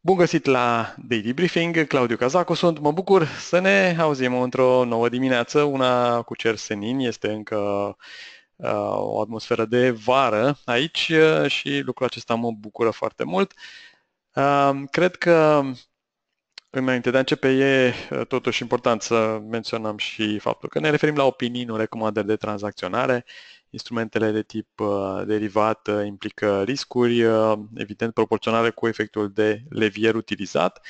Bun găsit la Daily Briefing, Claudiu Cazacu sunt, mă bucur să ne auzim într-o nouă dimineață, una cu cer senin, este încă uh, o atmosferă de vară aici uh, și lucrul acesta mă bucură foarte mult. Uh, cred că Înainte de a începe, e uh, totuși important să menționăm și faptul că ne referim la opinii, nu recomandări de tranzacționare. Uh, Instrumentele de tip uh, derivat uh, implică riscuri, uh, evident proporționale cu efectul de levier utilizat.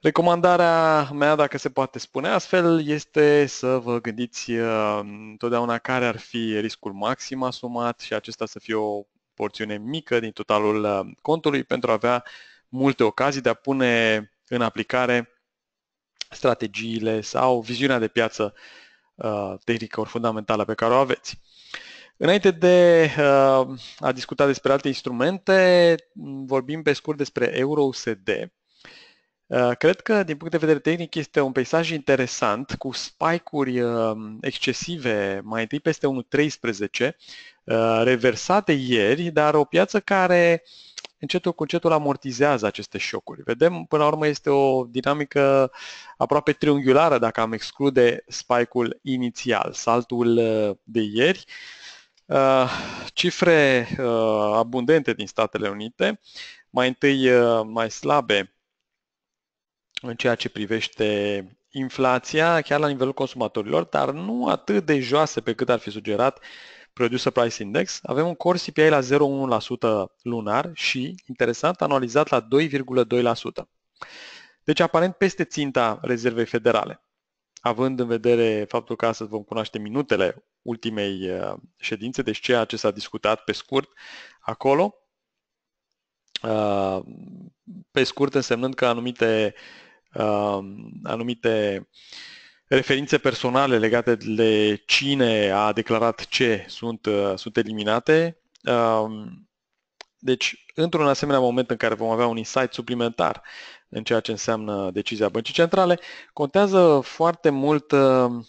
Recomandarea mea, dacă se poate spune astfel, este să vă gândiți uh, întotdeauna care ar fi riscul maxim asumat și acesta să fie o porțiune mică din totalul uh, contului pentru a avea multe ocazii de a pune în aplicare strategiile sau viziunea de piață tehnică uh, ori fundamentală pe care o aveți. Înainte de uh, a discuta despre alte instrumente, vorbim pe scurt despre EURUSD. Uh, cred că, din punct de vedere tehnic, este un peisaj interesant, cu spike-uri uh, excesive, mai întâi peste 1.13, uh, reversate ieri, dar o piață care încetul cu încetul amortizează aceste șocuri. Vedem, până la urmă, este o dinamică aproape triunghiulară dacă am exclude spike-ul inițial, saltul uh, de ieri. Uh, cifre uh, abundente din Statele Unite, mai întâi mai slabe în ceea ce privește inflația, chiar la nivelul consumatorilor, dar nu atât de joase pe cât ar fi sugerat uh, Producer Price Index, avem un core CPI la 0,1% lunar și, interesant, anualizat la 2,2%. Deci aparent peste ținta rezervei federale. Având în vedere faptul că astăzi vom cunoaște minutele ultimei uh, ședințe, deci ceea ce s-a discutat pe scurt acolo, uh, pe scurt însemnând că anumite, uh, anumite referințe personale legate de cine a declarat ce sunt, uh, sunt eliminate. Um, deci, într-un asemenea moment în care vom avea un insight suplimentar în ceea ce înseamnă decizia băncii centrale, contează foarte mult um,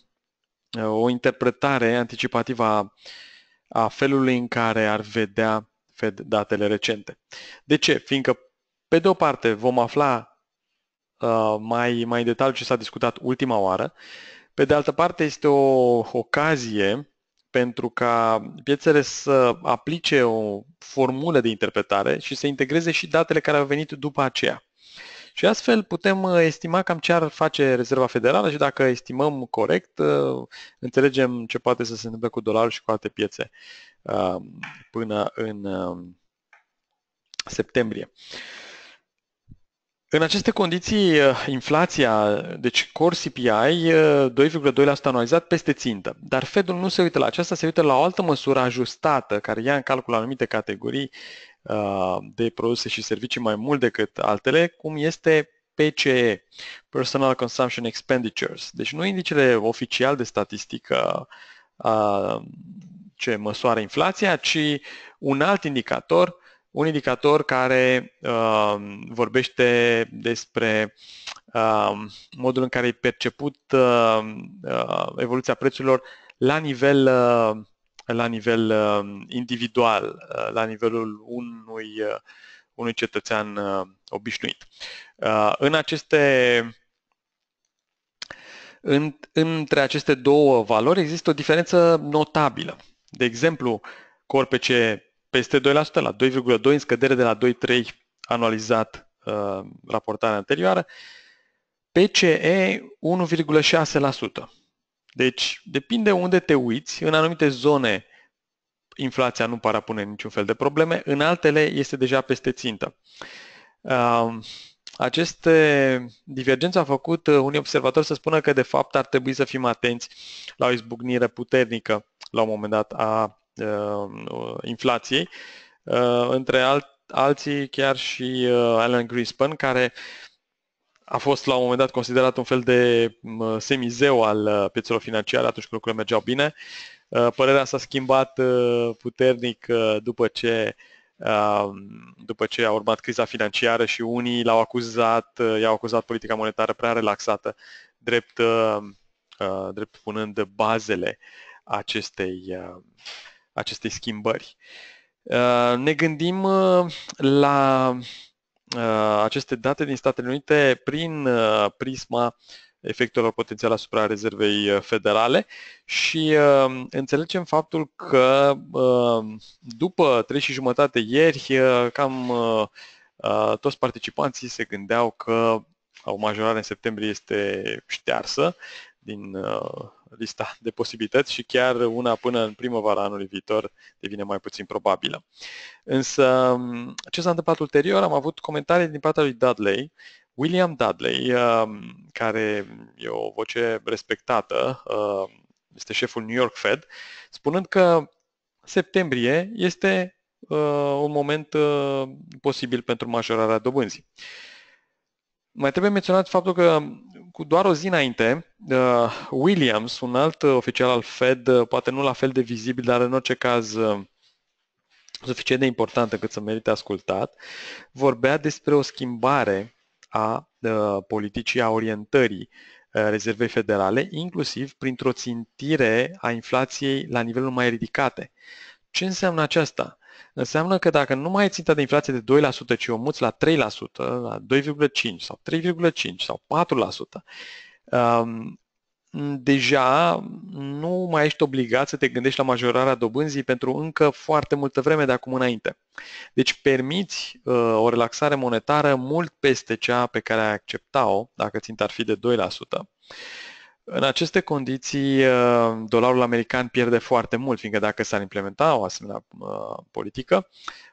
o interpretare anticipativă a, felului în care ar vedea Fed datele recente. De ce? Fiindcă, pe de o parte, vom afla Uh, mai, mai în detaliu ce s-a discutat ultima oară. Pe de altă parte, este o ocazie pentru ca piețele să aplice o formulă de interpretare și să integreze și datele care au venit după aceea. Și astfel putem uh, estima cam ce ar face Rezerva Federală și dacă estimăm corect, uh, înțelegem ce poate să se întâmple cu dolarul și cu alte piețe până în septembrie. În aceste condiții, uh, inflația, deci core CPI, 2,2% uh, anualizat peste țintă. Dar Fedul nu se uită la aceasta, se uită la o altă măsură ajustată, care ia în calcul anumite categorii uh, de produse și servicii mai mult decât altele, cum este PCE, Personal Consumption Expenditures. Deci nu indicele oficial de statistică ce măsoară inflația, ci un alt indicator un indicator care uh, vorbește despre uh, modul în care e perceput uh, uh, evoluția prețurilor la nivel, uh, la nivel uh, individual, uh, la nivelul unui, uh, unui cetățean uh, obișnuit. Uh, în aceste în, între aceste două valori există o diferență notabilă. De exemplu, CorPC peste 2%, la 2,2% în scădere de la 2,3% anualizat uh, raportarea anterioară. PCE 1,6%. Deci depinde unde te uiți. În anumite zone inflația nu pare a pune niciun fel de probleme, în altele este deja peste țintă. Uh, aceste divergențe au făcut uh, unii observatori să spună că de fapt ar trebui să fim atenți la o izbucnire puternică la un moment dat a Uh, uh, inflației, uh, între alt, alții chiar și Alan Greenspan, care a fost la un moment dat considerat un fel de semizeu al piețelor financiare atunci când lucrurile mergeau bine. Părerea s-a schimbat puternic după ce după ce a urmat criza financiară și unii l-au acuzat, i-au acuzat politica monetară prea relaxată, drept, drept punând bazele acestei acestei schimbări. Uh, ne gândim uh, la uh, aceste date din Statele Unite prin prisma efectelor potențiale asupra rezervei federale și uh, înțelegem faptul că uh, după trei și jumătate ieri, uh, cam uh, toți participanții se gândeau că o majorare în septembrie este ștearsă, din uh, lista de posibilități și chiar una până în primăvara anului viitor devine mai puțin probabilă. Însă, um, ce s-a întâmplat ulterior, am avut comentarii din partea lui Dudley, William Dudley, uh, care e o voce respectată, uh, este șeful New York Fed, spunând că septembrie este uh, un moment uh, posibil pentru majorarea dobânzii. Mai trebuie menționat faptul că cu doar o zi înainte, uh, Williams, un alt uh, oficial al Fed, uh, poate nu la fel de vizibil, dar în orice caz suficient de important încât să merite ascultat, vorbea despre o schimbare a politicii a orientării rezervei federale, inclusiv printr-o țintire a inflației la nivelul mai ridicate. Ce înseamnă aceasta? înseamnă că dacă nu mai ai ținta de inflație de 2%, ci o muți la 3%, la 2,5% sau 3,5% sau 4%, um, deja nu mai ești obligat să te gândești la majorarea dobânzii pentru încă foarte multă vreme de acum înainte. Deci permiți uh, o relaxare monetară mult peste cea pe care ai accepta-o, dacă ținta ar fi de 2%. În aceste condiții, uh, dolarul american pierde foarte mult, fiindcă dacă s-ar implementa o asemenea uh, politică,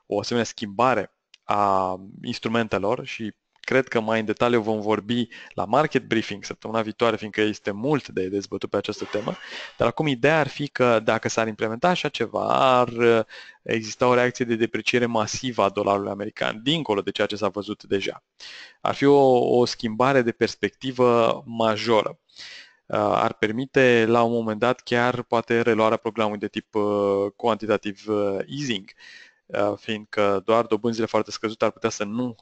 o asemenea schimbare a instrumentelor și cred că mai în detaliu vom vorbi la market briefing săptămâna viitoare, fiindcă este mult de dezbătut pe această temă, dar acum ideea ar fi că dacă s-ar implementa așa ceva, ar uh, exista o reacție de depreciere masivă a dolarului american, dincolo de ceea ce s-a văzut deja. Ar fi o, o schimbare de perspectivă majoră. Uh, ar permite la un moment dat chiar poate reluarea programului de tip uh, quantitative uh, easing, fiindcă doar dobânzile foarte scăzute ar putea să nu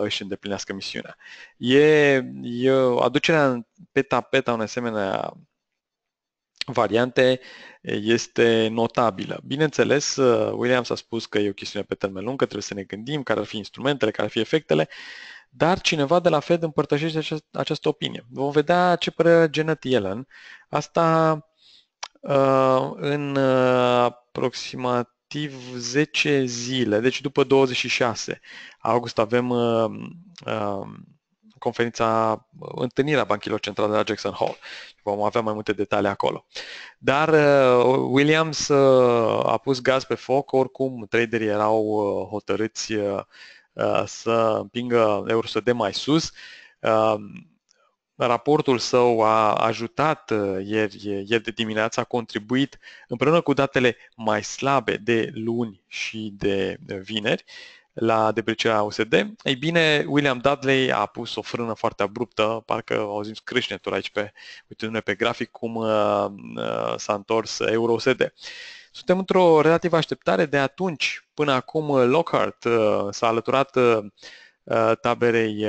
își îndeplinească misiunea. E, e aducerea pe tapet a unei asemenea variante este notabilă. Bineînțeles, William s a spus că e o chestiune pe termen lung, că trebuie să ne gândim care ar fi instrumentele, care ar fi efectele. Uh, dar cineva de la Fed împărtășește acest, această opinie. Vom vedea ce părere Janet Yellen. Asta uh, în uh, aproximativ 10 zile, deci după 26 august avem uh, uh, conferința, întâlnirea banchilor centrale la Jackson Hall. Vom avea mai multe detalii acolo. Dar uh, Williams uh, a pus gaz pe foc, oricum traderii erau uh, hotărâți uh, Uh, să împingă de mai sus. Uh, raportul său a ajutat uh, ieri, ieri de dimineață, a contribuit împreună cu datele mai slabe de luni și de vineri la deprecierea USD. Ei bine, William Dudley a pus o frână foarte abruptă, parcă auzim scrâșnetul aici pe, uitându-ne pe grafic cum uh, s-a întors euro-USD. Uh, suntem într-o relativă așteptare de atunci până acum uh, Lockhart uh, s-a alăturat uh, taberei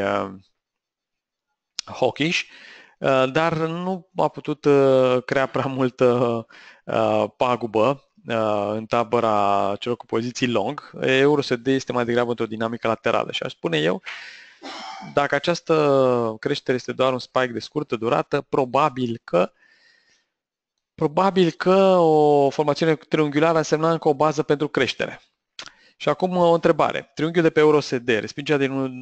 hawkish, dar nu a putut crea prea multă pagubă în tabăra celor cu poziții long. EURUSD este mai degrabă într-o dinamică laterală și aș spune eu, dacă această creștere este doar un spike de scurtă durată, probabil că uh, Probabil că o formațiune triunghiulară însemna încă o bază pentru creștere. Și acum o întrebare. Triunghiul de pe EuroSD, respingea din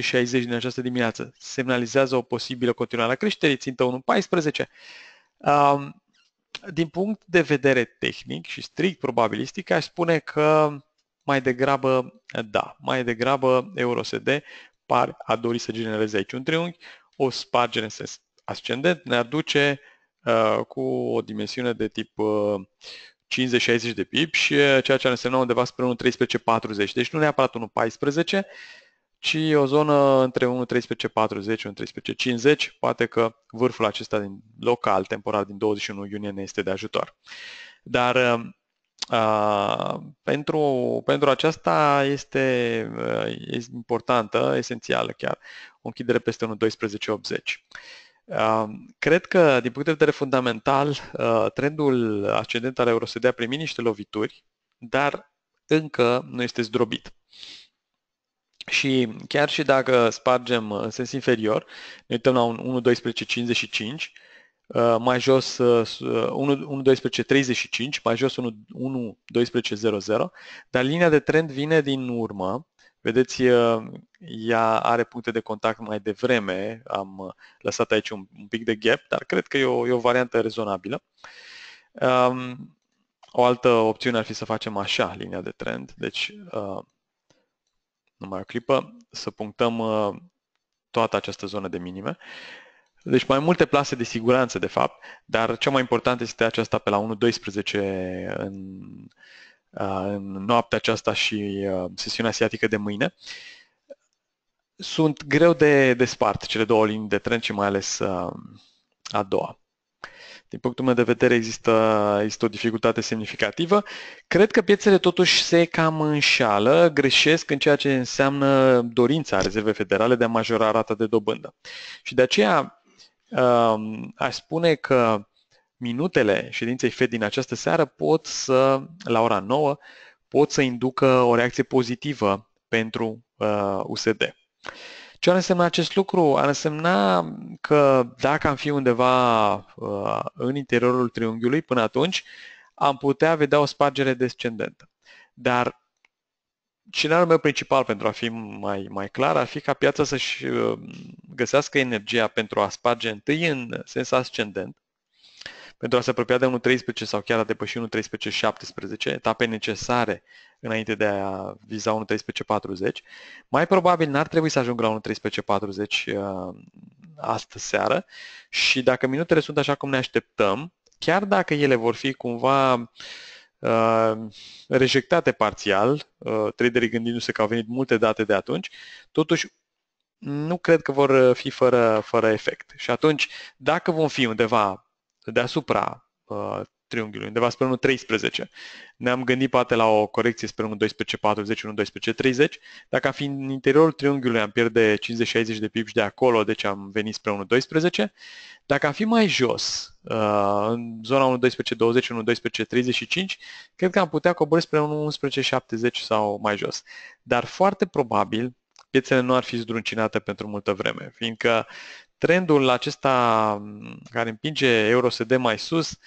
1.12.60 din această dimineață, semnalizează o posibilă continuare a creșterii, țintă 1.14. Um, din punct de vedere tehnic și strict probabilistic, aș spune că mai degrabă, da, mai degrabă EuroSD par a dori să genereze aici un triunghi, o spargere în sens ascendent, ne aduce uh, Uh, cu o dimensiune de tip 50-60 uh, de pip și uh, ceea ce ar însemna undeva spre 1.13.40. Deci nu neapărat 1.14, ci o zonă între 1.13.40 și 1.13.50. Poate că vârful acesta din local, temporal, din 21 iunie ne este de ajutor. Dar Uh, pentru, pentru aceasta este, uh, este importantă, esențială chiar, o închidere peste 1.12.80. Cred că, din punct de vedere fundamental, uh, trendul ascendent al se a primi niște lovituri, dar încă nu este zdrobit. Și chiar și dacă spargem uh, în sens inferior, ne uităm la un 1.12.55, uh, mai jos 1.12.35, mai jos 1.12.00, dar linia de trend vine din urmă Vedeți, uh, ea are puncte de contact mai devreme, am uh, lăsat aici un, pic de gap, dar cred că e o, e o variantă rezonabilă. Um, o altă opțiune ar fi să facem așa, linia de trend, deci uh, numai o clipă, să punctăm uh, toată această zonă de minime. Deci mai multe plase de siguranță, de fapt, dar cea mai importantă este aceasta pe la 1.12 în Uh, în noaptea aceasta și uh, sesiunea asiatică de mâine. Sunt greu de, de spart cele două linii de tren și mai ales uh, a doua. Din punctul meu de vedere există, există o dificultate semnificativă. Cred că piețele totuși se cam înșală, greșesc în ceea ce înseamnă dorința Rezervei Federale de a majora rata de dobândă. Și de aceea aș spune că minutele ședinței FED din această seară pot să, la ora 9, pot să inducă o reacție pozitivă pentru uh, USD. Ce ar însemna acest lucru? Ar însemna că dacă am fi undeva uh, în interiorul triunghiului până atunci, am putea vedea o spargere descendentă. Dar scenariul meu principal, pentru a fi mai, mai clar, ar fi ca piața să-și uh, găsească energia pentru a sparge întâi în sens ascendent, pentru a se apropia de 1.13 sau chiar a depăși 1.13.17, etape necesare înainte de a viza 1.13.40, mai probabil n-ar trebui să ajungă la 1.13.40 uh, astă seară și dacă minutele sunt așa cum ne așteptăm, chiar dacă ele vor fi cumva uh, rejectate parțial, uh, traderii gândindu-se că au venit multe date de atunci, totuși nu cred că vor fi fără, fără efect. Și atunci, dacă vom fi undeva deasupra uh, triunghiului, undeva spre 1.13. Ne-am gândit poate la o corecție spre 1.12.40, 1.12.30. Dacă am fi în interiorul triunghiului, am pierde 50-60 de pips de acolo, deci am venit spre 1.12. Dacă am fi mai jos, uh, în zona 1.12.20, 1.12.35, cred că am putea coborî spre 1.11.70 sau mai jos. Dar foarte probabil piețele nu ar fi zdruncinate pentru multă vreme, fiindcă trendul acesta mm, care împinge EURSD mai sus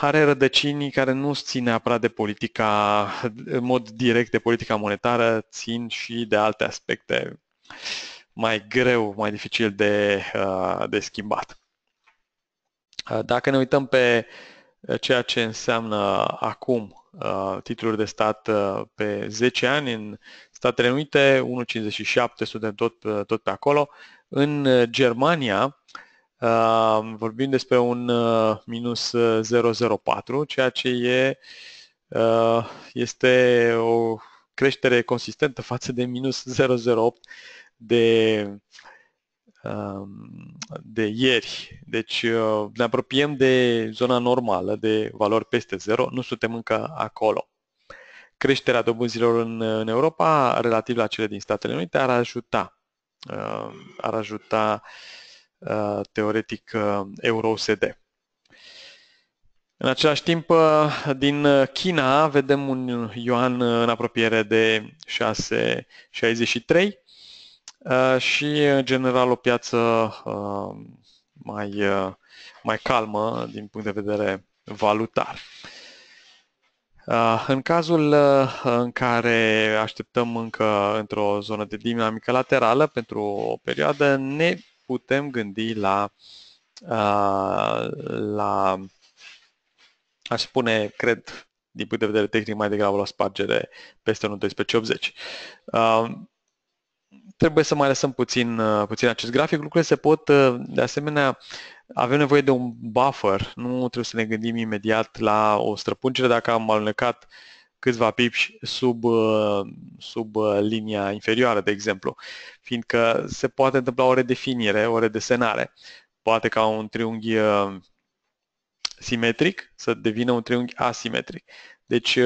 are rădăcini care nu țin neapărat de politica, în mod direct de politica monetară, țin și de alte aspecte mai greu, mai dificil de, de schimbat. Dacă ne uităm pe ceea ce înseamnă acum titluri de stat pe 10 ani în Statele Unite, 1,57 suntem tot, tot pe acolo, în uh, Germania uh, vorbim despre un uh, minus 0,04, ceea ce e, este o creștere consistentă față de minus 0,08 de, um, de ieri. Deci ne apropiem de zona normală, de valori peste 0, nu suntem încă acolo. Creșterea dobânzilor în, în Europa, relativ la cele din Statele Unite, ar ajuta Uh, ar ajuta uh, teoretic uh, euro-USD. În același timp, din China vedem un yuan în apropiere de 6,63 și, în general, o piață mai, mai calmă din punct de vedere valutar. Ah, în cazul ah, în care așteptăm încă într-o zonă de dinamică laterală pentru o perioadă, ne putem gândi la, ah, la aș spune, cred, din punct de vedere tehnic, mai degrabă la spargere peste 1.12.80. trebuie să mai lăsăm puțin, puțin acest grafic. Lucrurile se pot, de asemenea, avem nevoie de un buffer, nu trebuie să ne gândim imediat la o străpungere dacă am alunecat câțiva pipi sub, uh, sub uh, linia inferioară, de exemplu, fiindcă se poate întâmpla o redefinire, o redesenare. Poate ca un triunghi uh, simetric să devină un triunghi asimetric. Deci,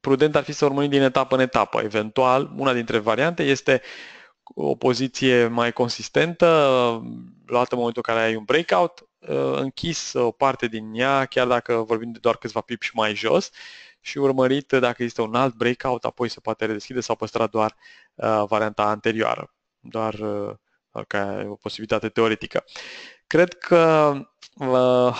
prudent ar fi să urmărim din etapă în etapă. Eventual, una dintre variante este uh, o poziție mai consistentă, luată în momentul în care ai un breakout, uh, închis o parte din ea, chiar dacă vorbim de doar câțiva pipi mai jos și urmărit uh, dacă există un alt breakout, apoi se poate redeschide sau păstra doar uh, varianta anterioară, doar, uh, doar ca o posibilitate teoretică. Cred că uh,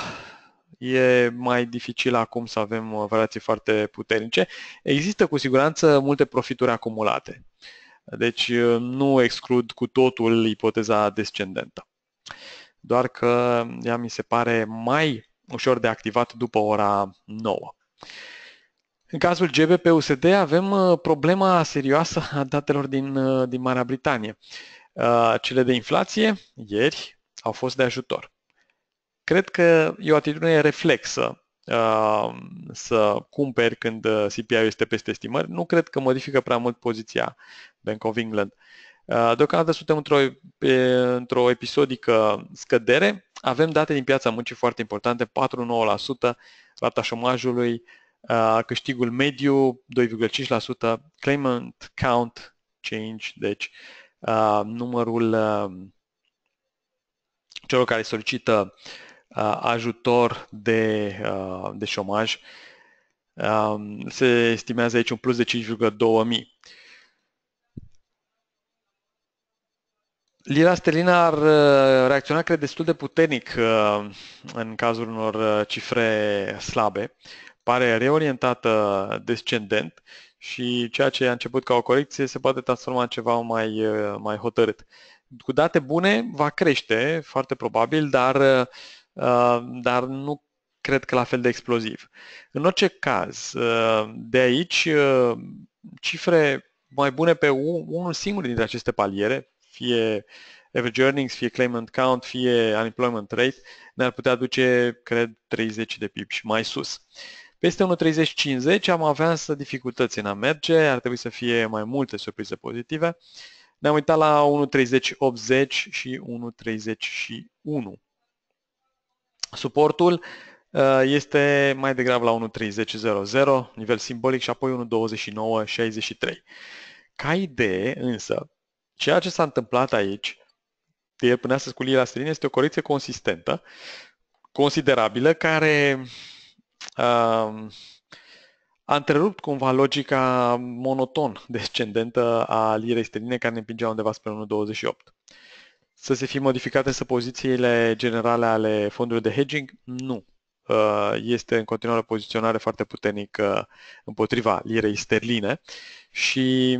e mai dificil acum să avem uh, variații foarte puternice. Există cu siguranță multe profituri acumulate. Uh, deci uh, nu exclud cu totul ipoteza descendentă. Doar că ea mi se pare mai ușor de activat după ora 9. În cazul GBP-USD avem uh, problema serioasă a datelor din, uh, din Marea Britanie. Cele de inflație, ieri, au fost de ajutor. Cred că e o atitudine reflexă Uh, să cumperi când uh, CPI-ul este peste estimări, nu cred că modifică prea mult poziția Bank of England. Uh, deocamdată suntem într-o, într-o episodică scădere. Avem date din piața muncii foarte importante, 4,9%, rata șomajului, câștigul mediu 2,5%, claimant count change, deci numărul celor care solicită uh, Uh, ajutor de, uh, de șomaj. Um, se estimează aici un plus de 5,2 mii. Lira sterlină ar uh, reacționa, cred, destul de puternic în cazul unor cifre slabe. Pare reorientată descendent și ceea ce a început ca o corecție se poate transforma în ceva mai, mai hotărât. Cu date bune va crește, foarte probabil, dar Uh, dar nu cred că la fel de exploziv. În orice caz, uh, de aici uh, cifre mai bune pe unul singur dintre aceste paliere, fie average earnings, fie claimant count, fie unemployment rate, ne-ar putea duce, cred, 30 de pip și mai sus. Peste 1.30-50 am avea însă dificultăți în a merge, ar trebui să fie mai multe surprize pozitive. Ne-am uitat la 1.30-80 și 1. Suportul uh, este mai degrabă la 1.30.00, nivel simbolic, și apoi 1.29.63. Ca idee, însă, ceea ce s-a întâmplat aici, de până astăzi cu Lila Strin, este o corecție consistentă, considerabilă, care uh, a întrerupt cumva logica monoton descendentă a lirei sterline care ne împingea undeva spre 1.28. Să se fi modificat să pozițiile generale ale fondului de hedging? Nu. Uh, este în continuare o poziționare foarte puternică împotriva lirei sterline și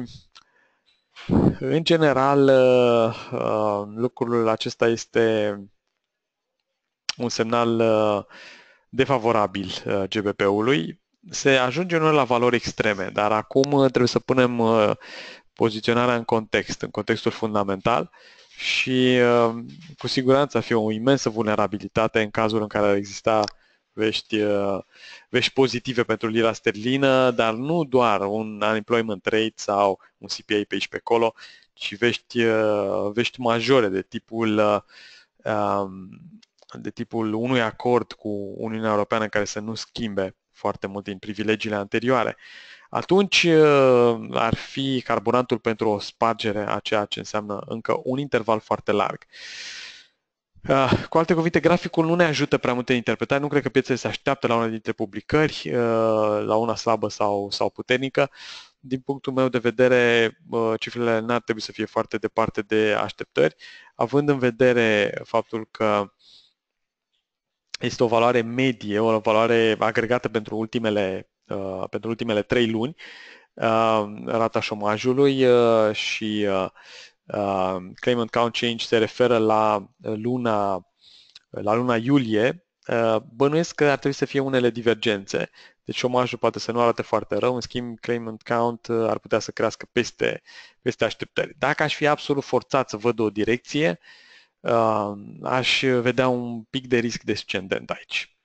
în general uh, uh, lucrul acesta este un semnal defavorabil GBP-ului. Se ajunge noi la valori extreme, dar acum trebuie să punem poziționarea în context, în contextul fundamental și uh, cu siguranță ar fi o imensă vulnerabilitate în cazul în care ar exista vești, uh, vești pozitive pentru lira sterlină, dar nu doar un unemployment rate sau un CPI pe aici pe acolo, ci vești, uh, vești majore de tipul um, de tipul unui acord cu Uniunea Europeană care să nu schimbe foarte mult din privilegiile anterioare. Uh, atunci uh, ar fi carburantul pentru o spargere a ceea ce înseamnă încă un interval foarte larg. Ah, cu alte cuvinte, graficul nu ne ajută prea mult în interpretare, nu cred că piețele se așteaptă la una dintre publicări, uh, la una slabă sau, sau puternică. Din punctul meu de vedere, uh, cifrele n-ar trebui să fie foarte departe de așteptări, având în vedere faptul că este o valoare medie, o valoare agregată pentru ultimele Uh, pentru ultimele trei luni uh, rata șomajului uh, și claimant count change se referă la luna, la luna iulie, bănuiesc că ar trebui să fie unele divergențe. Deci șomajul poate să nu arate foarte rău, în schimb claimant count ar putea să crească peste, peste așteptări. Dacă aș fi absolut forțat să văd o direcție, aș vedea un pic de risc descendent aici.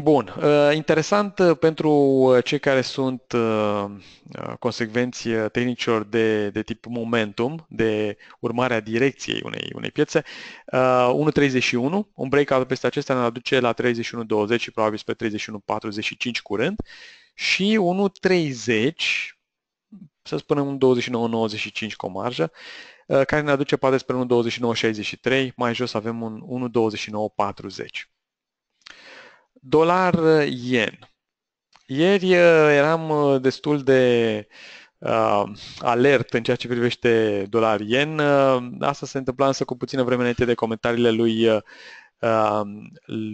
Bun. Uh, interesant uh, pentru uh, cei care sunt consecvenți tehnicilor de, de tip momentum, de urmarea direcției unei, unei piețe, 1.31, un breakout peste acesta ne aduce la 31.20 și probabil spre 31.45 curând și 1.30, să spunem un 29.95 cu o marjă, care ne aduce poate spre 1.29.63, mai jos avem un 1.29.40. Dolar-yen. Uh, Ieri uh, eram uh, destul de uh, alert în ceea ce privește dolar-yen. Uh, asta se întâmpla însă cu puțină vreme înainte de comentariile lui, uh,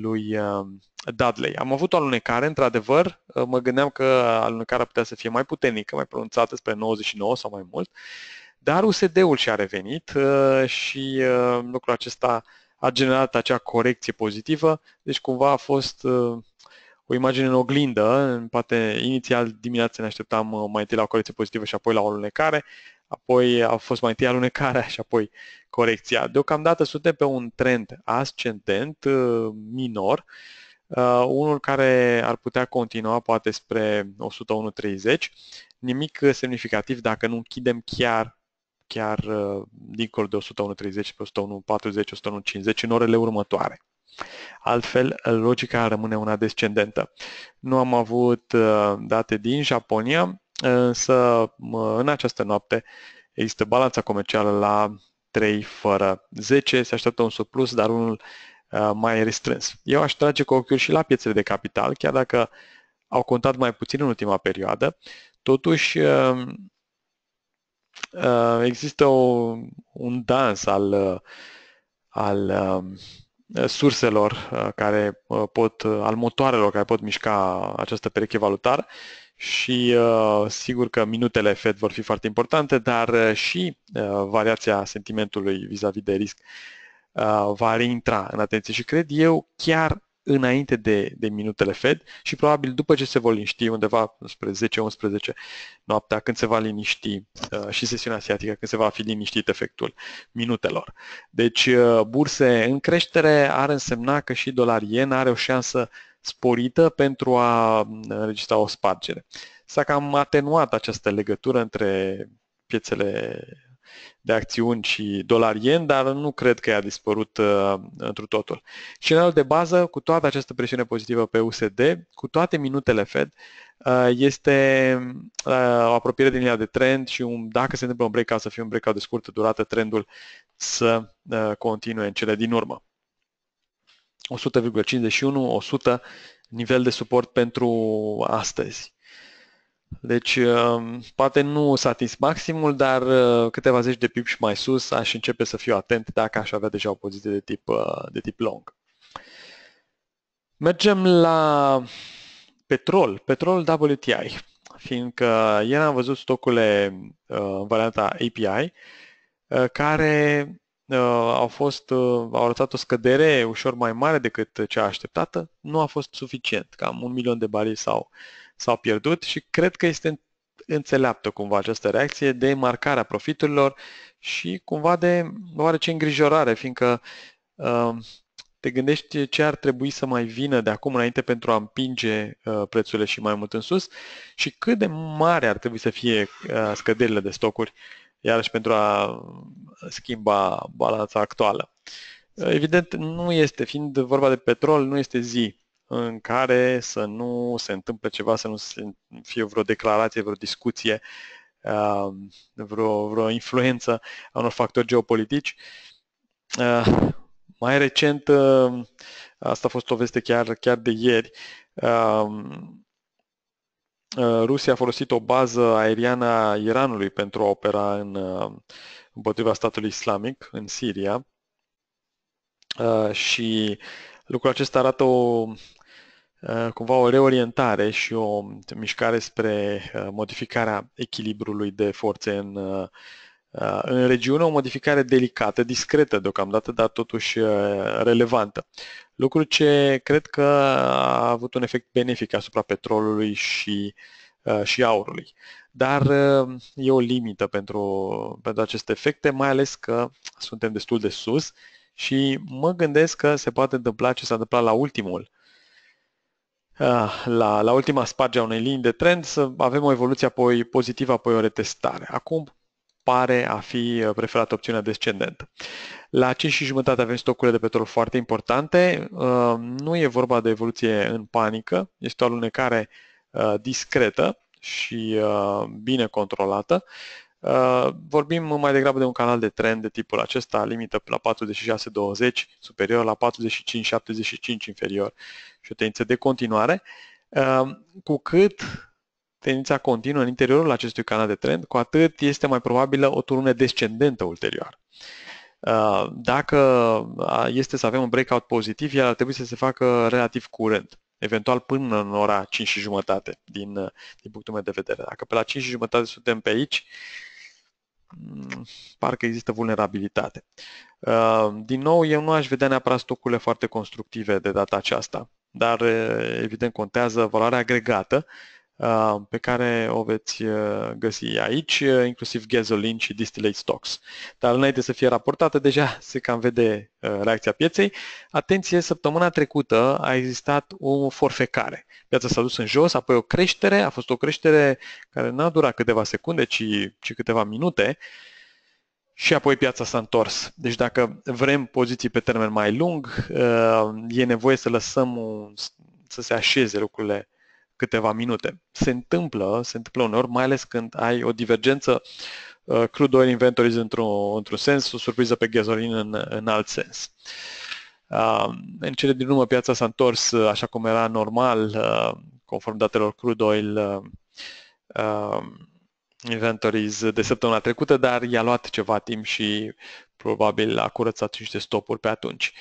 lui uh, Dudley. Am avut o alunecare, într-adevăr. Uh, mă gândeam că alunecarea putea să fie mai puternică, mai pronunțată spre 99 sau mai mult. Dar USD-ul și-a revenit uh, și uh, lucrul acesta uh, a generat acea corecție pozitivă, deci cumva a fost uh, o imagine în oglindă, poate inițial dimineața ne așteptam uh, mai întâi la o corecție pozitivă și apoi la o lunecare, apoi a fost mai întâi alunecarea și apoi corecția. Deocamdată suntem pe un trend ascendent, uh, minor, unul care ar putea continua poate spre 101.30, nimic semnificativ dacă nu închidem chiar chiar uh, dincolo de 101.30 pe 101.40, 101.50 în orele următoare. Altfel, logica rămâne una descendentă. Nu am avut uh, date din Japonia, însă în această noapte există balanța comercială la 3 fără 10, se așteaptă un surplus, dar unul uh, mai restrâns. Eu aș trage cu ochiul și la piețele de capital, chiar dacă au contat mai puțin în ultima perioadă, totuși Uh, există o, un dans al, uh, al uh, surselor care pot, al motoarelor care pot mișca această pereche valutară și sigur că minutele Fed vor fi foarte importante, dar și variația sentimentului vis-a-vis de risc va reintra în atenție și cred eu chiar înainte de, de minutele Fed și probabil după ce se vor liniști undeva spre 10-11 noaptea, când se va liniști uh, și sesiunea asiatică, când se va fi liniștit efectul minutelor. Deci uh, burse în creștere ar însemna că și dolar yen are o șansă sporită pentru a uh, înregistra o spargere. S-a cam atenuat această legătură între piețele de acțiuni și dolarien, dar nu cred că i-a dispărut uh, întru totul. Scenariul de bază, cu toată această presiune pozitivă pe USD, cu toate minutele Fed, uh, este uh, o apropiere din linia de trend și un, dacă se întâmplă un breakout să fie un breakout de scurtă durată, trendul să uh, continue în cele din urmă. 100,51, 100 nivel de suport pentru astăzi. Deci, um, poate nu satis maximul, dar uh, câteva zeci de pip și mai sus aș începe să fiu atent dacă aș avea deja o poziție de tip, uh, de tip long. Mergem la petrol, petrol WTI, fiindcă ieri am văzut stocurile uh, în varianta API, care au fost, au arătat o scădere ușor mai mare decât cea așteptată, nu a fost suficient, cam un milion de bari sau s-au pierdut și cred că este înțeleaptă cumva această reacție de marcarea profiturilor și cumva de oarece îngrijorare, fiindcă uh, te gândești ce ar trebui să mai vină de acum înainte pentru a împinge uh, prețurile și mai mult în sus și cât de mare ar trebui să fie uh, scăderile de stocuri, iarăși pentru a uh, schimba balanța actuală. Evident, nu este, fiind vorba de petrol, nu este zi în care să nu se întâmple ceva, să nu fie vreo declarație, vreo discuție, uh, vreo, vreo influență a unor factori geopolitici. Uh, mai recent, uh, asta a fost o veste chiar, chiar de ieri, Rusia a folosit o bază aeriană a Iranului pentru a opera în, împotriva statului islamic în Siria și lucrul acesta arată o, Uh, cumva o reorientare și o mișcare spre uh, modificarea echilibrului de forțe în, uh, în regiune, o modificare delicată, discretă deocamdată, dar totuși relevantă. Lucru ce cred că a avut un efect benefic asupra petrolului și, și aurului. Dar e o limită pentru, pentru aceste efecte, mai ales că suntem destul de sus și mă gândesc că se poate întâmpla ce s-a întâmplat la ultimul Ah, la, la ultima sparge a unei linii de trend, să avem o evoluție apoi pozitivă, apoi o retestare. Acum pare a fi uh, preferată opțiunea descendentă. La 5 și jumătate avem stocurile de petrol foarte importante. Uh, nu e vorba de evoluție în panică, este o alunecare uh, discretă și bine controlată. Uh, vorbim mai degrabă de un canal de trend de tipul acesta, limită la 46-20 superior la 45-75 inferior și o tendință de continuare. Uh, cu cât tendința continuă în interiorul acestui canal de trend, cu atât este mai probabilă o turnă descendentă ulterior. Uh, dacă este să avem un breakout pozitiv, el ar trebui să se facă relativ curent eventual până în ora 5 și jumătate din, din punctul meu de vedere. Dacă pe la 5 și jumătate suntem pe aici, Mm, parcă există vulnerabilitate. Uh, din nou, eu nu aș vedea neapărat stocurile foarte constructive de data aceasta, dar uh, evident contează valoarea agregată Uh, pe care o veți uh, găsi aici, uh, inclusiv gasoline și distillate stocks. Dar înainte să fie raportată, deja se cam vede reacția pieței. Atenție, săptămâna trecută a existat o forfecare. Piața s-a dus în jos, apoi o creștere, a fost o creștere care n-a durat câteva secunde, ci, ci câteva minute și apoi piața s-a întors. Deci dacă vrem poziții pe termen mai lung, e nevoie să lăsăm un, să se așeze lucrurile câteva minute. Se întâmplă, se întâmplă uneori, mai ales când ai o divergență uh, crude oil inventories într-un, într sens, o surpriză pe gasolin în, în alt sens. Uh, în cele din urmă piața s-a întors uh, așa cum era normal, uh, conform datelor crude oil uh, uh, inventories de săptămâna trecută, dar i-a luat ceva timp și probabil a curățat niște stopuri pe atunci.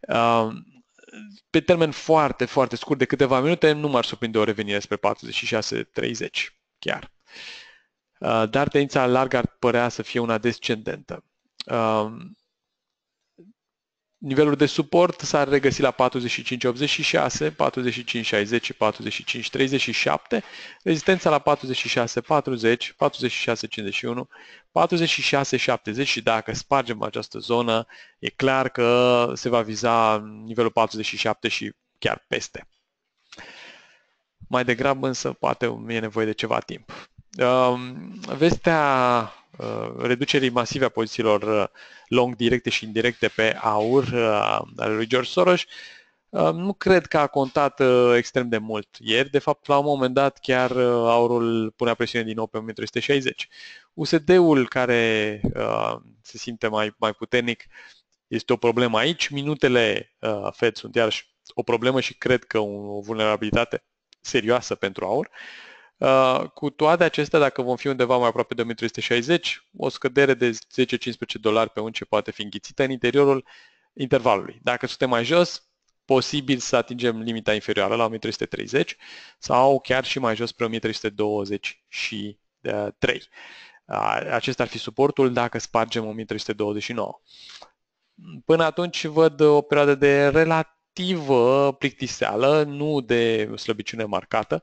Uh, pe termen foarte, foarte scurt, de câteva minute, nu m-ar surprinde o revenire spre 46-30 chiar. Uh, dar tendința largă ar părea să fie una descendentă. Uh, Nivelul de suport s-ar regăsi la 45 45.60, 45 și 45-37, rezistența la 46-40, 46-51, 46-70 și dacă spargem această zonă, e clar că se va viza nivelul 47 și chiar peste. Mai degrabă însă poate e nevoie de ceva timp vestea ă, reducerii masive a pozițiilor ă, long directe și indirecte pe aur ă, ale lui George Soros nu cred că a contat extrem de mult ieri. De fapt, la un moment dat chiar aurul punea presiune din nou pe 1360. USD-ul care se simte mai, mai puternic este o problemă aici. Minutele Fed sunt iarăși o problemă și cred că o vulnerabilitate serioasă pentru aur. Uh, Uh, cu toate acestea, dacă vom fi undeva mai aproape de 1360, o scădere de 10-15 dolari pe unce poate fi înghițită în interiorul intervalului. Dacă suntem mai jos, posibil să atingem limita inferioară la 1330 sau chiar și mai jos spre 1323. Uh, acesta ar fi suportul dacă spargem 1329. Până atunci văd o perioadă de relativă plictiseală, nu de slăbiciune marcată,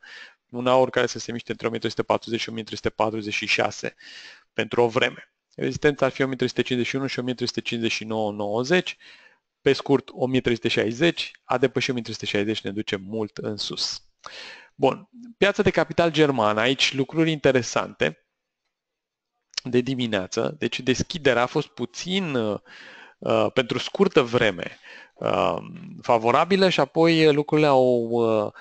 un aur care să se miște între 1340 și 1346 pentru o vreme. Rezistența ar fi 1351 și 1359 90, pe scurt 1360, a depășit 1360, ne duce mult în sus. Bun, piața de capital germană, aici lucruri interesante de dimineață, deci deschiderea a fost puțin uh, uh pentru scurtă vreme uh, favorabilă și apoi lucrurile au uh,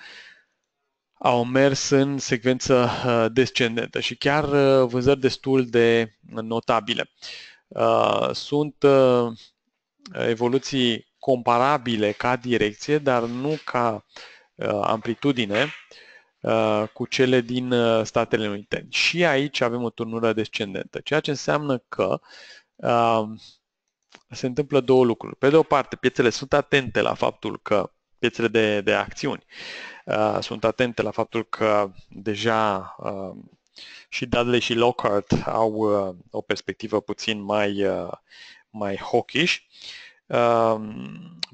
au mers în secvență uh, descendentă și chiar uh, vânzări destul de notabile. Uh, sunt evoluții comparabile ca direcție, dar nu ca amplitudine cu cele din Statele Unite. Și aici avem o turnură descendentă, ceea ce înseamnă că se întâmplă două lucruri. Pe de o parte, piețele sunt atente la faptul că piețele de, de acțiuni. Uh, sunt atente la faptul că deja uh, și Dudley și Lockhart au uh, o perspectivă puțin mai, mai hawkish.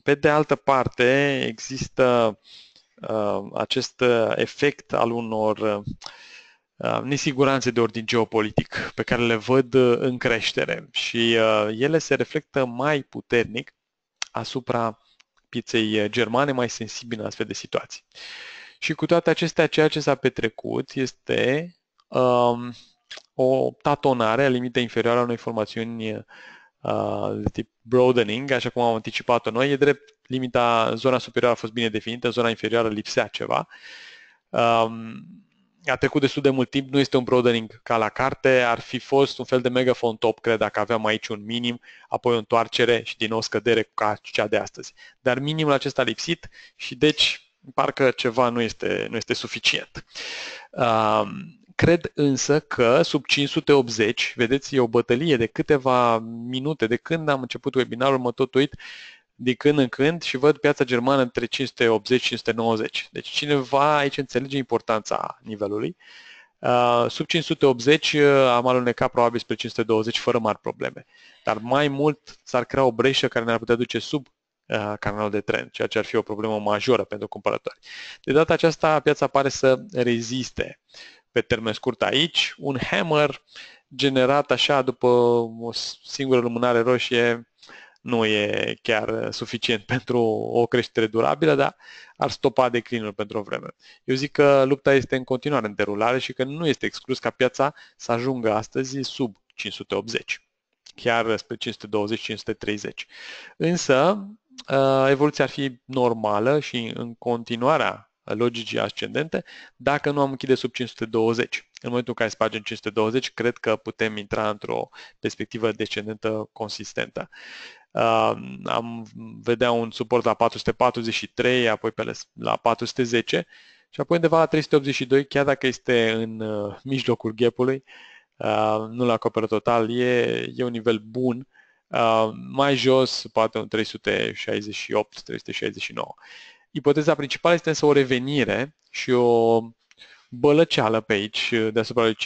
pe de altă parte, există acest efect al unor nesiguranțe de ordin geopolitic pe care le văd în creștere și ele se reflectă mai puternic asupra pieței eh, germane mai sensibil în astfel de situații. Și cu toate acestea, ceea ce s-a petrecut este um, o tatonare a limitei inferioare a unei formațiuni eh, uh, de tip broadening, așa cum am anticipat-o noi. E drept, limita, zona superioară a fost bine definită, zona inferioară lipsea ceva. Um, a trecut destul de mult timp, nu este un broadening ca la carte, ar fi fost un fel de megafon top, cred, dacă aveam aici un minim, apoi o întoarcere și din nou scădere ca cea de astăzi. Dar minimul acesta a lipsit și deci parcă ceva nu este, nu este suficient. Um, Cred însă că sub 580, vedeți, e o bătălie de câteva minute, de când am început webinarul, mă tot uit, din când în când și văd piața germană între 580-590. Deci cineva aici înțelege importanța nivelului. Uh, sub 580 uh, am alunecat probabil spre 520 fără mari probleme. Dar mai mult s-ar crea o breșă care ne-ar putea duce sub uh, canalul de trend, ceea ce ar fi o problemă majoră pentru cumpărători. De data aceasta, piața pare să reziste pe termen scurt aici. Un hammer generat așa după o singură lumânare roșie nu e chiar uh, suficient pentru o creștere durabilă, dar ar stopa declinul pentru o vreme. Eu zic că lupta este în continuare în derulare și că nu este exclus ca piața să ajungă astăzi sub 580 chiar spre 520-530. Însă, uh, evoluția ar fi normală și în continuarea logicii ascendente dacă nu am închide sub 520. În momentul în care spargem 520, cred că putem intra într-o perspectivă descendentă consistentă am vedea un suport la 443, apoi pe la 410 și apoi undeva la 382, chiar dacă este în uh, mijlocul gapului, uh, nu la acoperă total, e, e un nivel bun. Uh, mai jos, poate un 368-369. Ipoteza principală este însă o revenire și o bălăceală pe aici, deasupra lui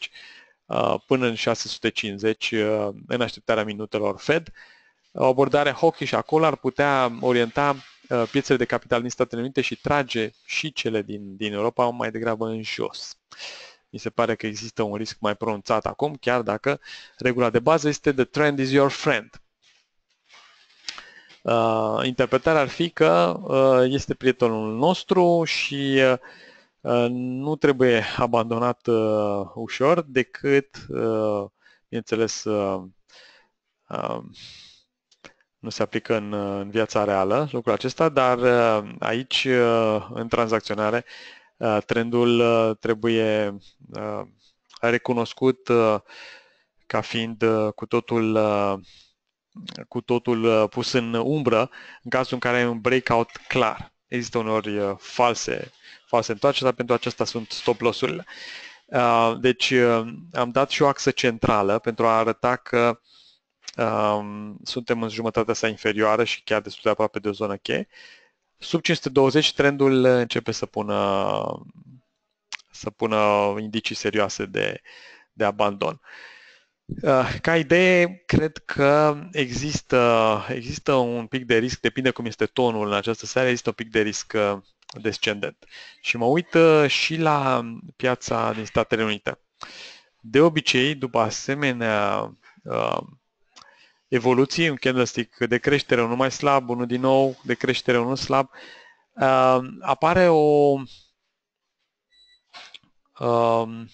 550-560, Uh, până în 650 uh, în așteptarea minutelor Fed. Abordarea abordare și acolo ar putea orienta uh, piețele de capital din Statele Unite și trage și cele din, din Europa mai degrabă în jos. Mi se pare că există un risc mai pronunțat acum, chiar dacă regula de bază este the trend is your friend. Uh, interpretarea ar fi că uh, este prietenul nostru și uh, Uh, nu trebuie abandonat uh, ușor decât, uh, bineînțeles, nu se aplică în, în viața reală lucrul acesta, dar aici, în tranzacționare, trendul trebuie recunoscut ca fiind cu totul cu totul pus în umbră în cazul în care ai un breakout clar. Există uneori false false întoarce, dar pentru aceasta sunt stop loss-urile. Uh, deci uh, am dat și o axă centrală pentru a arăta că um, suntem în jumătatea sa inferioară și chiar destul de aproape de o zonă cheie. Sub 520 trendul începe să pună, să pună indicii serioase de, de abandon. Uh, ca idee, cred că există, există un pic de risc, depinde cum este tonul în această seară, există un pic de risc descendent. Și mă uit uh, și la um, piața din Statele Unite. De obicei, după asemenea uh, evoluții, un candlestick de creștere, unul mai slab, unul din nou, de creștere, unul slab, uh, apare o um,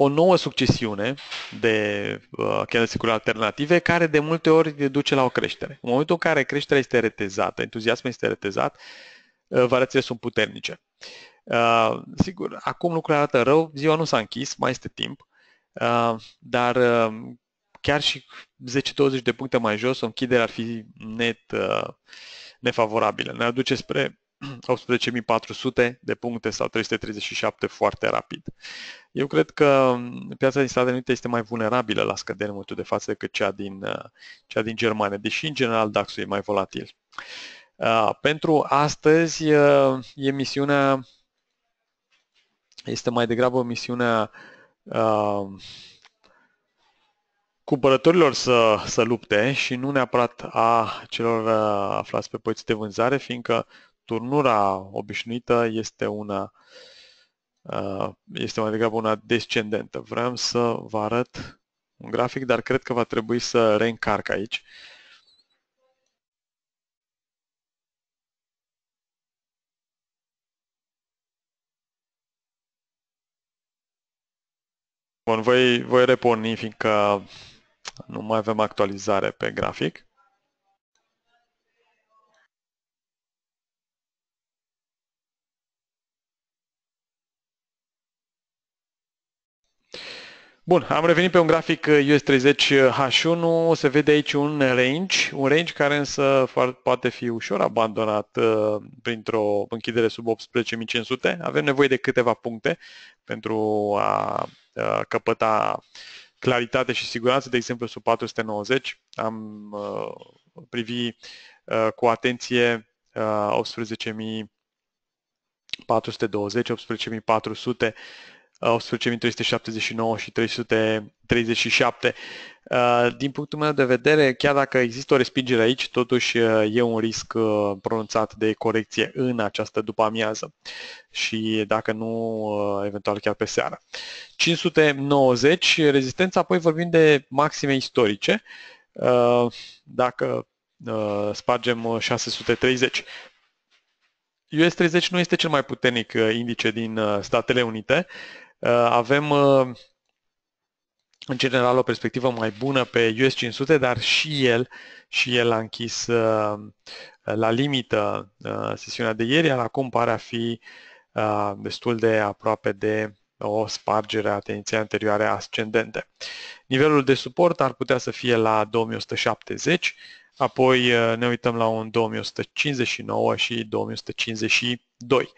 o nouă succesiune de uh, securi alternative care de multe ori duce la o creștere. În momentul în care creșterea este retezată, entuziasmul este retezat, uh, variațiile sunt puternice. Uh, sigur, acum lucrurile arată rău, ziua nu s-a închis, mai este timp, uh, dar uh, chiar și 10-20 de puncte mai jos, o închidere ar fi net uh, nefavorabilă. Ne aduce spre 18.400 de puncte sau 337 foarte rapid. Eu cred că mm, piața din Statele Unite este mai vulnerabilă la scăderi în momentul de față decât cea din, uh, cea din Germania, deși în general DAX-ul e mai volatil. Uh, pentru astăzi uh, e misiunea, este mai degrabă misiunea cumpărătorilor să, să lupte și nu neapărat a celor aflați pe poziții de vânzare, fiindcă turnura obișnuită este una uh, este mai degrabă una descendentă. Vreau să vă arăt un grafic, dar cred că va trebui să reîncarc aici. Bun, voi, voi reporni fiindcă nu mai avem actualizare pe grafic. Bun, am revenit pe un grafic eh, US30 H1, se vede aici un range, un range care însă poate fi ușor abandonat eh, printr-o închidere sub 18500. Avem nevoie de câteva puncte pentru a eh, căpăta claritate și siguranță, de exemplu sub 490. Am privit cu atenție 18420, 18400 18.379 și 337. Uh, din punctul meu de vedere, chiar dacă există o respingere aici, totuși uh, e un risc uh, pronunțat de corecție în această după amiază și dacă nu, eventual chiar pe seară. 590, rezistența, apoi vorbim de maxime istorice. Dacă spargem 630, US 30 nu este cel mai puternic indice din Statele Unite, Uh, avem uh, în general o perspectivă mai bună pe US 500, dar și el și el a închis uh, la limită sesiunea de ieri, iar acum pare a fi destul de aproape de o spargere a tendinței anterioare ascendente. Nivelul de suport ar putea să fie la 2170, apoi ne uităm la un 2159 și 2152.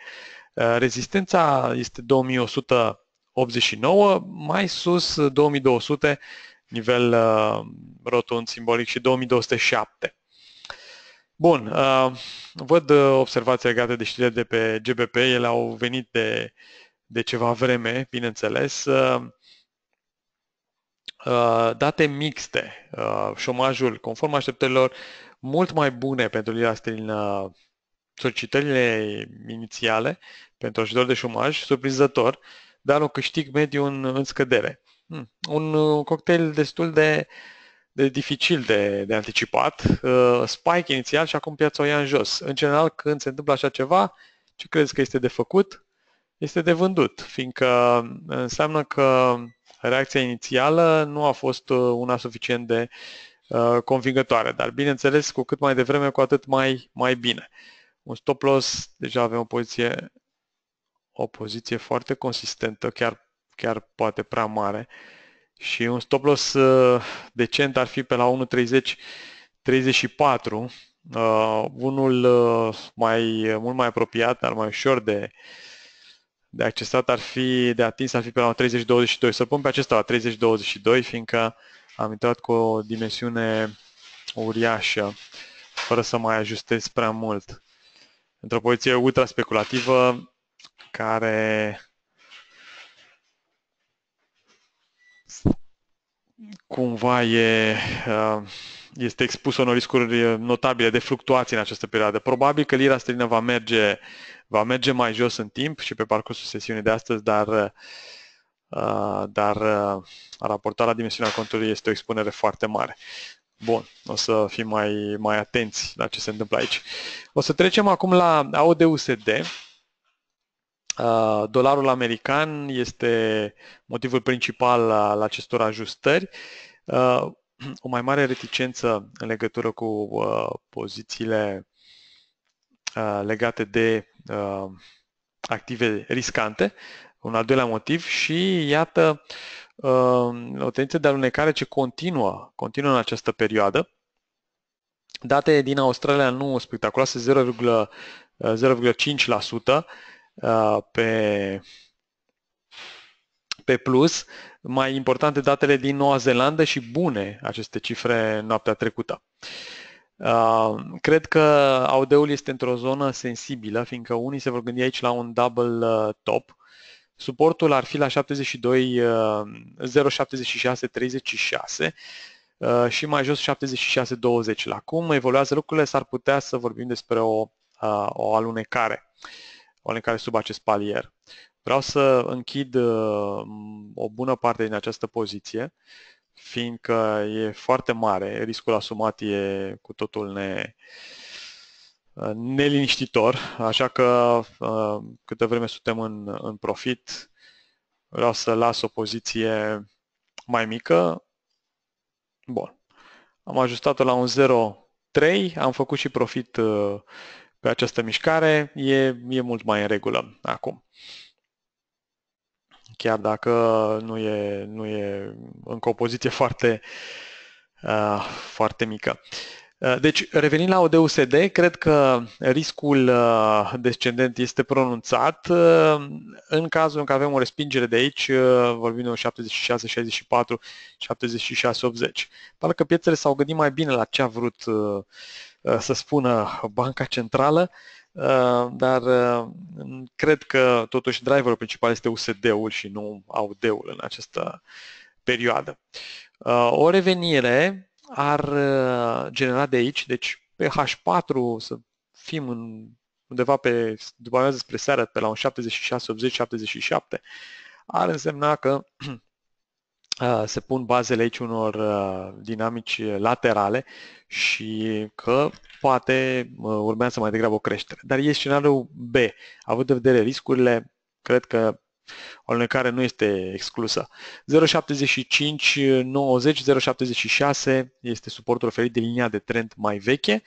Rezistența este 2100 89, mai sus 2200, uh, nivel uh, rotund simbolic și 2207. Bun, uh, văd uh, observații legate de știrile de pe GBP, ele au venit de, de ceva vreme, bineînțeles. Uh, uh date mixte, șomajul conform așteptărilor mult mai bune pentru lira sterlină solicitările inițiale pentru ajutor de șomaj, surprinzător, uh, dar un câștig mediu în, în scădere. Hmm. Un uh, cocktail destul de, de dificil de, de anticipat. Uh, spike inițial și acum piața o ia în jos. În general, când se întâmplă așa ceva, ce crezi că este de făcut? Este de vândut, fiindcă uh, înseamnă că reacția inițială nu a fost uh, una suficient de uh, convingătoare, dar bineînțeles cu cât mai devreme, cu atât mai, mai bine. Un stop loss, deja avem o poziție o poziție foarte consistentă, chiar, chiar poate prea mare și un stop loss uh, decent ar fi pe la 1.30 34, uh, unul uh, mai mult mai apropiat, dar mai ușor de de accesat ar fi, de atins ar fi pe la 30-22. Să pun pe acesta la 30-22, fiindcă am intrat cu o dimensiune uriașă, fără să mai ajustez prea mult. Într-o poziție ultra speculativă, care cumva e, uh, este expusă unor riscuri notabile de fluctuații în această perioadă. Probabil că lira sterlină va merge, va merge mai jos în timp și pe parcursul sesiunii de astăzi, dar, uh, dar uh, raportarea la dimensiunea contului este o expunere foarte mare. Bun, o să fim mai, mai atenți la ce se întâmplă aici. O să trecem acum la AUD-USD. Uh, dolarul american este motivul principal al acestor ajustări. Uh, o mai mare reticență în legătură cu uh, pozițiile legate de active riscante, un al doilea motiv și iată o tendință de alunecare ce continuă, continuă în această perioadă. Date din Australia nu spectaculoase, 0,5%, Uh, pe, pe plus. Mai importante datele din Noua Zeelandă și bune aceste cifre noaptea trecută. Uh, cred că audeul este într-o zonă sensibilă, fiindcă unii se vor gândi aici la un double uh, top. Suportul ar fi la 72, 076, 36 și mai jos 76-20. La cum evoluează lucrurile, s-ar putea să vorbim despre o, o alunecare. Uh, care sub acest palier. Vreau să închid uh, o bună parte din această poziție, fiindcă e foarte mare, riscul asumat e cu totul ne, uh, neliniștitor, așa că uh, câtă vreme suntem în, în profit, vreau să las o poziție mai mică. Bun. Am ajustat-o la un 0,3, am făcut și profit pe această mișcare, e, e mult mai în regulă acum. Chiar dacă nu e, nu e încă o poziție foarte, uh, foarte mică. Deci, revenind la ODUSD, cred că riscul descendent este pronunțat. În cazul în care avem o respingere de aici, vorbim de 76, 64, 76, 80. Parcă piețele s-au gândit mai bine la ce a vrut Uh, să spună Banca Centrală, uh, dar uh, cred că totuși driverul principal este USD-ul și nu AUD-ul în această perioadă. O revenire ar genera de aici, deci pe H4 să fim în, undeva pe, după amiază spre seară, pe la un 76, 80, 77, ar însemna că Ah, se pun bazele aici unor ah, dinamici laterale și că poate urmează mai degrabă o creștere. Dar e scenariul B, având în vedere riscurile, cred că o care nu este exclusă. 0,75, 90, 0,76 este suportul oferit de linia de trend mai veche.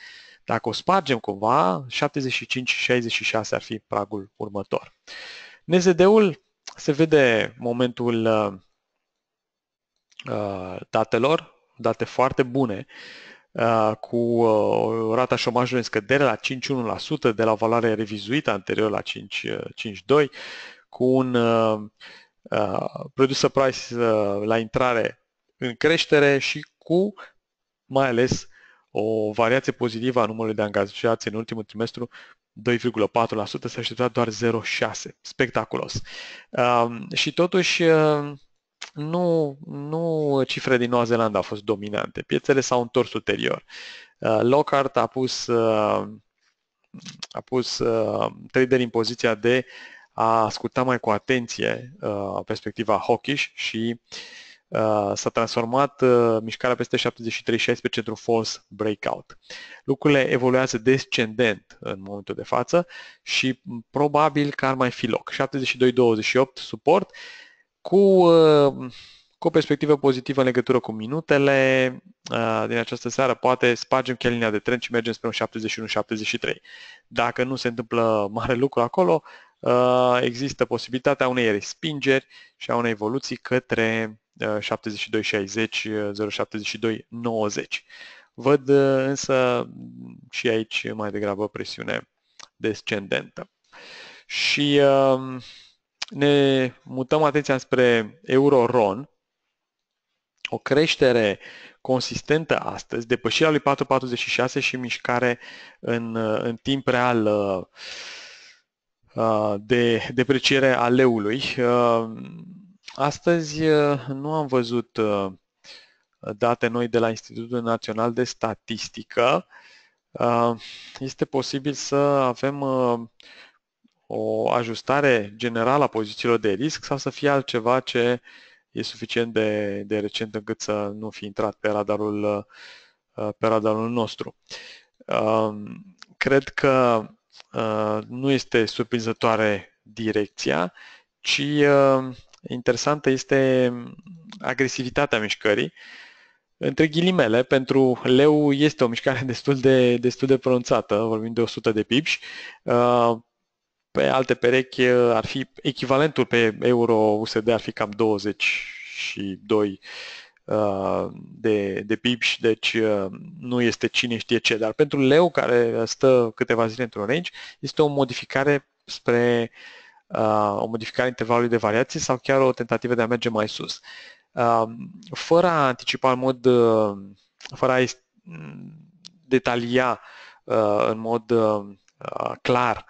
Dacă o spargem cumva, 75-66 ar fi pragul următor. NZD-ul se vede momentul ah, Uh, datelor, date foarte bune, uh, cu uh, rata șomajului în scădere la 5,1% de la valoare revizuită anterior la 5,2%, cu un producer price la intrare în creștere și cu mai ales o variație pozitivă a numărului de angajați în ultimul trimestru 2,4%, se aștepta doar 0,6%. Spectaculos. Uh, și totuși, uh, nu, nu cifrele din Noua Zeelandă au fost dominante. Piețele s-au întors ulterior. Uh, Lockhart a pus, uh, a pus uh, trader în poziția de a asculta mai cu atenție perspectiva hawkish și s-a transformat mișcarea peste 73-16 într-un false breakout. Lucrurile evoluează descendent în momentul de față și probabil că ar mai fi loc. 72-28 suport cu, uh, cu o perspectivă pozitivă în legătură cu minutele uh, din această seară, poate spargem chiar linia de trend și mergem spre un 71-73. Dacă nu se întâmplă mare lucru acolo, uh, există posibilitatea unei respingeri și a unei evoluții către 72-60, 072-90. Văd însă și aici mai degrabă presiune descendentă. Și uh, ne mutăm atenția spre euro-ron, o creștere consistentă astăzi, depășirea lui 4,46 și mișcare în, în timp real uh, de depreciere a leului. Uh, astăzi uh, nu am văzut date noi de la Institutul Național de Statistică. Este posibil să avem o ajustare generală a pozițiilor de risc sau să fie altceva ce e suficient de, de recent încât să nu fi intrat pe radarul, uh, pe radarul nostru. Um, cred că uh, nu este surprinzătoare direcția, ci uh, interesantă este agresivitatea mișcării. Între ghilimele, pentru leu este o mișcare destul de, destul de pronunțată, vorbim de 100 de pipși pe alte perechi uh, ar fi echivalentul pe euro USD ar fi cam 22 uh, de, de pips, și deci uh, nu este cine știe ce, dar pentru leu care stă câteva zile într-un range este o modificare spre o modificare intervalului de variații sau chiar o tentativă de a merge mai sus. Fără a anticipa în mod, fără a detalia în mod clar uh,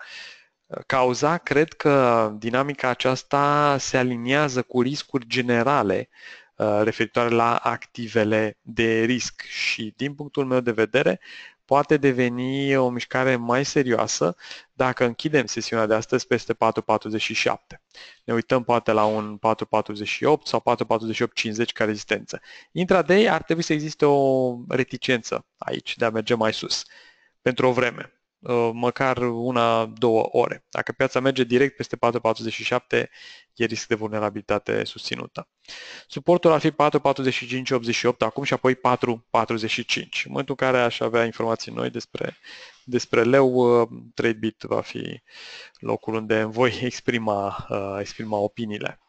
Cauza, cred că dinamica aceasta se aliniază cu riscuri generale uh, referitoare la activele de risc și, din punctul meu de vedere, poate deveni o mișcare mai serioasă dacă închidem sesiunea de astăzi peste 4.47. Ne uităm poate la un 4.48 sau 4.48.50 ca rezistență. Intraday ar trebui să existe o reticență aici de a merge mai sus pentru o vreme. Uh, măcar una, două ore. Dacă piața merge direct peste 4,47, e risc de vulnerabilitate susținută. Suportul ar fi 4,45, 88 acum și apoi 4,45. În momentul în care aș avea informații noi despre, despre leu, uh, TradeBit va fi locul unde îmi voi exprima, uh, exprima opiniile.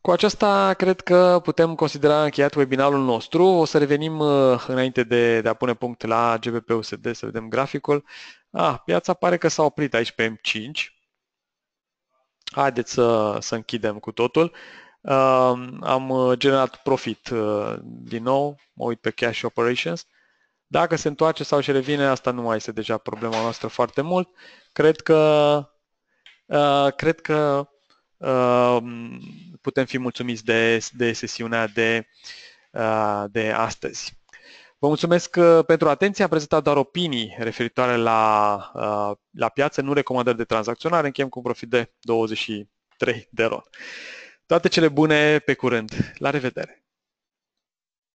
Cu aceasta cred că putem considera încheiat webinarul nostru. O să revenim uh, înainte de, de a pune punct la GBP-USD, să vedem graficul. Ah, piața pare că s-a oprit aici pe M5. Haideți să, să închidem cu totul. Uh, am uh, generat profit din nou, mă uit pe Cash Operations. Dacă se întoarce sau și revine, asta nu mai este deja problema noastră foarte mult. Cred că, cred că putem fi mulțumiți de, de sesiunea de, de astăzi. Vă mulțumesc uh, pentru atenție. Am prezentat doar opinii referitoare la, uh, la piață, nu recomandări de tranzacționare. Încheiem cu un profit de 23 de RON. Toate cele bune, pe curând. La revedere!